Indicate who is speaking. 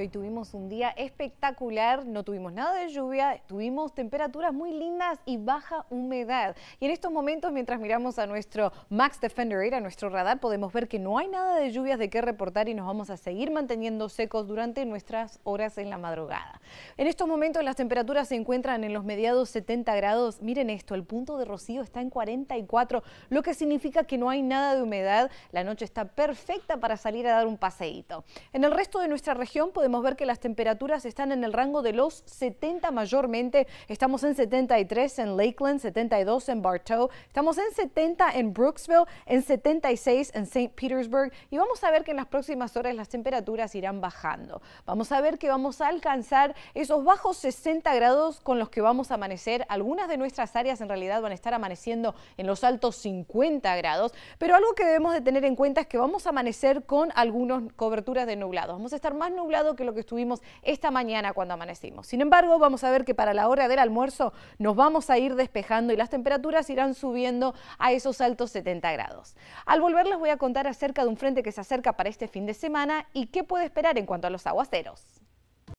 Speaker 1: hoy tuvimos un día espectacular, no tuvimos nada de lluvia, tuvimos temperaturas muy lindas y baja humedad. Y en estos momentos, mientras miramos a nuestro Max Defender, a nuestro radar, podemos ver que no hay nada de lluvias de qué reportar y nos vamos a seguir manteniendo secos durante nuestras horas en la madrugada. En estos momentos las temperaturas se encuentran en los mediados 70 grados. Miren esto, el punto de rocío está en 44, lo que significa que no hay nada de humedad. La noche está perfecta para salir a dar un paseíto. En el resto de nuestra región podemos ver que las temperaturas están en el rango de los 70 mayormente. Estamos en 73 en Lakeland, 72 en Bartow, estamos en 70 en Brooksville, en 76 en St. Petersburg y vamos a ver que en las próximas horas las temperaturas irán bajando. Vamos a ver que vamos a alcanzar esos bajos 60 grados con los que vamos a amanecer. Algunas de nuestras áreas en realidad van a estar amaneciendo en los altos 50 grados, pero algo que debemos de tener en cuenta es que vamos a amanecer con algunas coberturas de nublados. Vamos a estar más nublado que lo que estuvimos esta mañana cuando amanecimos. Sin embargo, vamos a ver que para la hora del almuerzo nos vamos a ir despejando y las temperaturas irán subiendo a esos altos 70 grados. Al volver les voy a contar acerca de un frente que se acerca para este fin de semana y qué puede esperar en cuanto a los aguaceros.